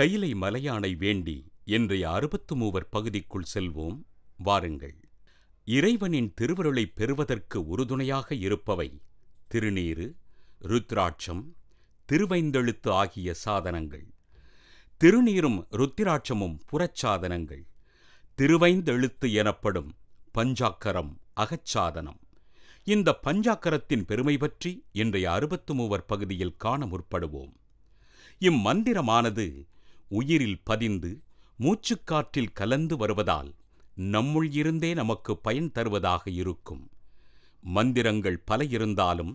கையிலை மலையானை வேண்டி இன்றைய அறுபத்து மூவர் பகுதிக்குள் செல்வோம் வாருங்கள் இறைவனின் திருவருளை பெறுவதற்கு உறுதுணையாக இருப்பவை திருநீரு ருத்ராட்சம் திருவைந்தெழுத்து ஆகிய சாதனங்கள் திருநீரும் ருத்திராட்சமும் புறச்சாதனங்கள் திருவைந்தெழுத்து எனப்படும் பஞ்சாக்கரம் அகச்சாதனம் இந்த பஞ்சாக்கரத்தின் பெருமை பற்றி இன்றைய அறுபத்து மூவர் பகுதியில் காண முற்படுவோம் இம்மந்திரமானது உயிரில் பதிந்து மூச்சுக்காற்றில் கலந்து வருவதால் நம்முள் இருந்தே நமக்கு பயன் தருவதாக இருக்கும் மந்திரங்கள் பல இருந்தாலும்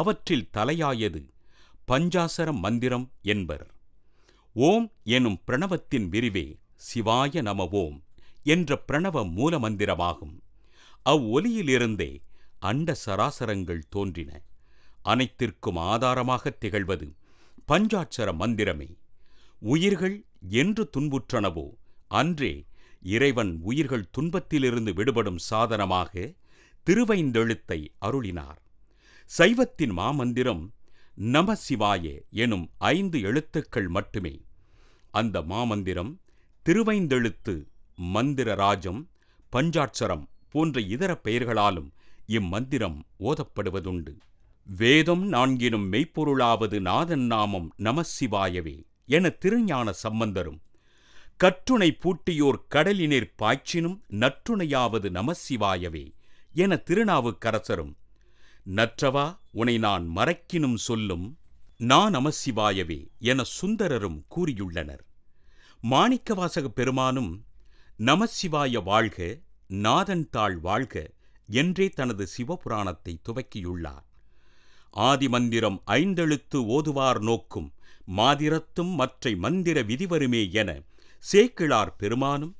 அவற்றில் தலையாயது பஞ்சாசர மந்திரம் என்பர் ஓம் எனும் பிரணவத்தின் விரிவே சிவாய நம ஓம் என்ற பிரணவ மூல மந்திரமாகும் அவ்வொலியிலிருந்தே அண்ட சராசரங்கள் தோன்றின அனைத்திற்கும் ஆதாரமாகத் திகழ்வது பஞ்சாட்சர மந்திரமே உயிர்கள் என்று துன்புற்றனவோ அன்றே இறைவன் உயிர்கள் துன்பத்திலிருந்து விடுபடும் சாதனமாக திருவைந்தெழுத்தை அருளினார் சைவத்தின் மாமந்திரம் நம சிவாய எனும் ஐந்து எழுத்துக்கள் மட்டுமே அந்த மாமந்திரம் திருவைந்தெழுத்து மந்திரராஜம் பஞ்சாட்சரம் போன்ற இதர பெயர்களாலும் இம்மந்திரம் ஓதப்படுவதுண்டு வேதம் நான்கினும் மெய்ப்பொருளாவது நாதன் நாமம் நமசிவாயவே என திருஞான சம்பந்தரும் கற்றுணை பூட்டியோர் கடலினிற் பாய்ச்சினும் நற்றுணையாவது நமசிவாயவே என திருநாவுக்கரசரும் நற்றவா உனை நான் மறைக்கினும் சொல்லும் நான் நமசிவாயவே என சுந்தரரும் கூறியுள்ளனர் மாணிக்கவாசக பெருமானும் நமசிவாய வாழ்க நாதன் தாள் வாழ்க என்றே தனது சிவபுராணத்தை துவக்கியுள்ளார் ஆதிமந்திரம் ஐந்தெழுத்து ஓதுவார் நோக்கும் மாதிரத்தும் மற்றை மந்திர விதிவருமே என சேக்கிழார் பெருமானும்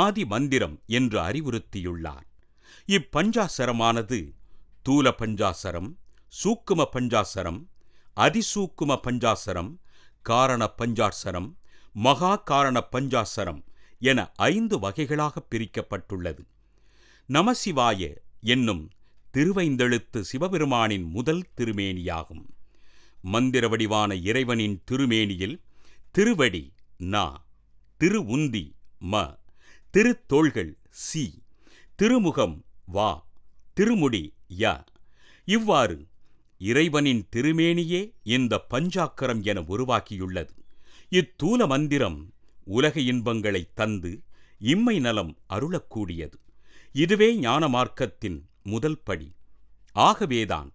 ஆதி மந்திரம் என்று அறிவுறுத்தியுள்ளார் இப்பஞ்சாசரமானது தூல பஞ்சாசரம் சூக்கும பஞ்சாசரம் அதிசூக்கும பஞ்சாசரம் காரண பஞ்சாசரம் மகா காரண பஞ்சாசரம் என ஐந்து வகைகளாக பிரிக்கப்பட்டுள்ளது நமசிவாய என்னும் திருவைந்தெழுத்து சிவபெருமானின் முதல் திருமேனியாகும் மந்திர வடிவான இறைவனின் திருமேனியில் திருவடி நா திரு உந்தி ம திருத்தோள்கள் சி திருமுகம் வா திருமுடி ய இவ்வாறு இறைவனின் திருமேனியே இந்த பஞ்சாக்கரம் என உருவாக்கியுள்ளது இத்தூல மந்திரம் உலக இன்பங்களை தந்து இம்மை நலம் அருளக்கூடியது இதுவே ஞான மார்க்கத்தின் முதல் படி ஆகவேதான்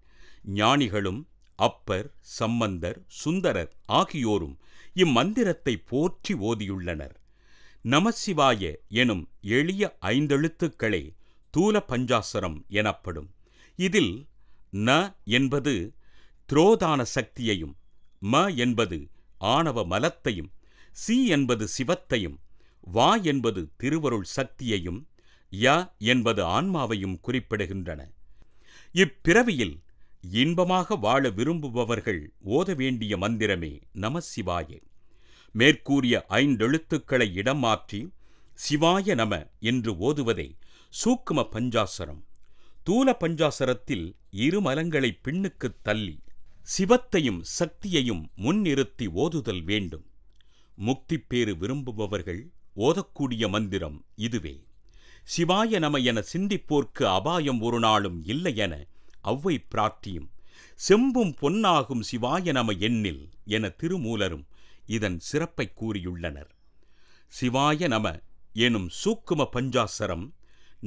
ஞானிகளும் அப்பர் சம்பந்தர் சுந்தரர் ஆகியோரும் இம்மந்திரத்தை போற்றி ஓதியுள்ளனர் நமசிவாய எனும் எளிய ஐந்தெழுத்துக்களே தூல பஞ்சாசரம் எனப்படும் இதில் ந என்பது துரோதான சக்தியையும் ம என்பது ஆணவ மலத்தையும் சி என்பது சிவத்தையும் வா என்பது திருவருள் சக்தியையும் ய என்பது ஆன்மாவையும் குறிப்பிடுகின்றன இப்பிறவியில் இன்பமாக வாழ விரும்புபவர்கள் ஓத வேண்டிய மந்திரமே நம சிவாய மேற்கூறிய ஐந்தெழுத்துக்களை இடம் மாற்றி சிவாய நம என்று ஓதுவதே சூக்கும பஞ்சாசரம் தூல பஞ்சாசரத்தில் இரு மலங்களை பின்னுக்குத் தள்ளி சிவத்தையும் சக்தியையும் முன்னிறுத்தி ஓதுதல் வேண்டும் முக்திப்பேறு விரும்புபவர்கள் ஓதக்கூடிய மந்திரம் இதுவே சிவாய நம என சிந்திப்போர்க்கு அபாயம் ஒரு நாளும் இல்லை என அவ்வை பிரார்த்தியும் செம்பும் பொன்னாகும் சிவாய நம எண்ணில் என திருமூலரும் இதன் சிறப்பை கூறியுள்ளனர் சிவாய நம எனும் சூக்கும பஞ்சாசரம்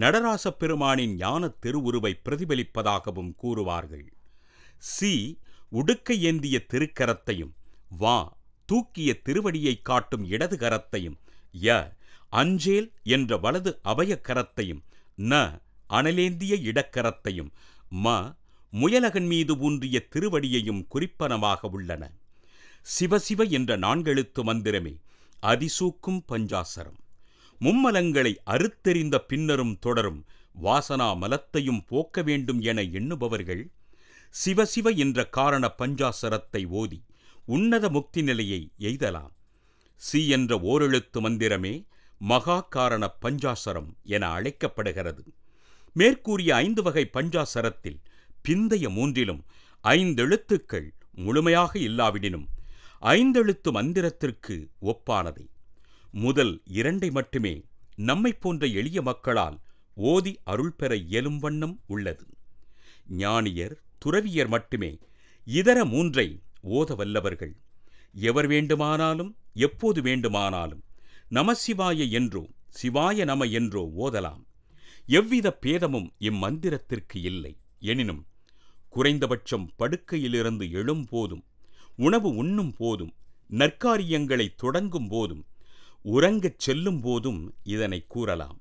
நடராசப் பெருமானின் ஞானத் திருவுருவை பிரதிபலிப்பதாகவும் கூறுவார்கள் சி உடுக்கை ஏந்திய திருக்கரத்தையும் வா தூக்கிய திருவடியை காட்டும் இடது கரத்தையும் ய அஞ்சேல் என்ற வலது அபயக்கரத்தையும் ந அனலேந்திய இடக்கரத்தையும் ம முயலகன் மீது ஊன்றிய திருவடியையும் குறிப்பனவாக உள்ளன சிவசிவ என்ற நான்கெழுத்து மந்திரமே அதிசூக்கும் பஞ்சாசரம் மும்மலங்களை அறுத்தெறிந்த பின்னரும் தொடரும் வாசனா மலத்தையும் போக்க வேண்டும் என எண்ணுபவர்கள் சிவசிவ என்ற காரண பஞ்சாசரத்தை ஓதி உன்னத முக்தி நிலையை எய்தலாம் சி என்ற ஓரெழுத்து மந்திரமே மகா காரண பஞ்சாசரம் என அழைக்கப்படுகிறது மேற்கூறிய ஐந்து வகை பஞ்சாசரத்தில் பிந்தைய மூன்றிலும் ஐந்தெழுத்துக்கள் முழுமையாக இல்லாவிடினும் ஐந்தெழுத்து மந்திரத்திற்கு ஒப்பானதை முதல் இரண்டை மட்டுமே நம்மை போன்ற எளிய மக்களால் ஓதி அருள் பெற இயலும் வண்ணம் உள்ளது ஞானியர் துறவியர் மட்டுமே இதர மூன்றை ஓத வல்லவர்கள் எவர் வேண்டுமானாலும் எப்போது வேண்டுமானாலும் நமசிவாய என்றோ சிவாய நம என்றோ ஓதலாம் எவ்வித பேதமும் இம்மந்திரத்திற்கு இல்லை எனினும் குறைந்தபட்சம் படுக்கையிலிருந்து எழும் போதும் உணவு உண்ணும் போதும் நற்காரியங்களை தொடங்கும் போதும் உறங்கச் செல்லும் போதும் இதனை கூறலாம்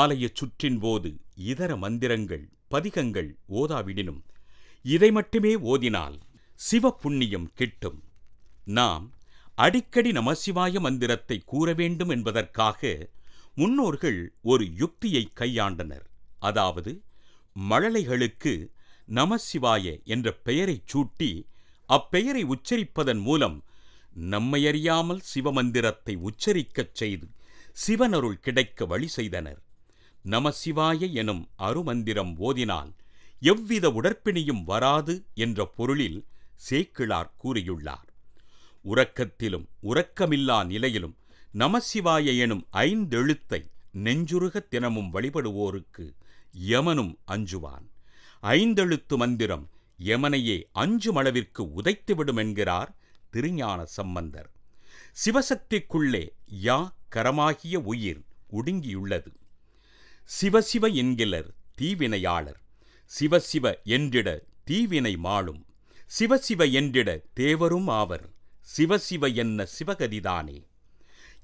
ஆலயச் சுற்றின் போது இதர மந்திரங்கள் பதிகங்கள் ஓதாவிடினும் இதை மட்டுமே ஓதினால் சிவ புண்ணியம் கிட்டும் நாம் அடிக்கடி நமசிவாய மந்திரத்தை கூற வேண்டும் என்பதற்காக முன்னோர்கள் ஒரு யுக்தியை கையாண்டனர் அதாவது மழலைகளுக்கு நமசிவாய என்ற பெயரைச் சூட்டி அப்பெயரை உச்சரிப்பதன் மூலம் நம்மையறியாமல் சிவமந்திரத்தை உச்சரிக்கச் செய்து சிவனருள் கிடைக்க வழி செய்தனர் நமசிவாய எனும் அருமந்திரம் ஓதினால் எவ்வித உடற்பிணியும் வராது என்ற பொருளில் சேக்கிழார் கூறியுள்ளார் உறக்கத்திலும் உறக்கமில்லா நிலையிலும் நமசிவாய எனும் ஐந்தெழுத்தை நெஞ்சுருக தினமும் வழிபடுவோருக்கு யமனும் அஞ்சுவான் ஐந்தெழுத்து மந்திரம் யமனையே அஞ்சுமளவிற்கு அளவிற்கு உதைத்துவிடும் என்கிறார் திருஞான சம்பந்தர் சிவசக்திக்குள்ளே யா கரமாகிய உயிர் ஒடுங்கியுள்ளது சிவசிவ என்கிலர் தீவினையாளர் சிவசிவ என்றிட தீவினை மாளும் சிவசிவ என்றிட தேவரும் ஆவர் சிவசிவ என்ன சிவகதிதானே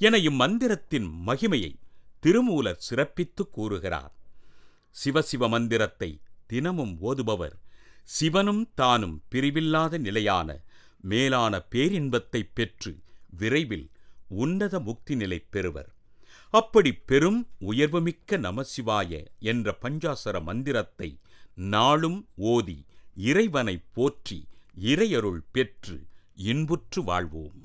என இம்மந்திரத்தின் மகிமையை திருமூலர் சிறப்பித்து கூறுகிறார் சிவசிவ மந்திரத்தை தினமும் ஓதுபவர் சிவனும் தானும் பிரிவில்லாத நிலையான மேலான பேரின்பத்தை பெற்று விரைவில் உன்னத முக்தி நிலை பெறுவர் அப்படி பெரும் உயர்வுமிக்க நமசிவாய என்ற பஞ்சாசர மந்திரத்தை நாளும் ஓதி இறைவனை போற்றி இறையருள் பெற்று இன்புற்று வாழ்வோம்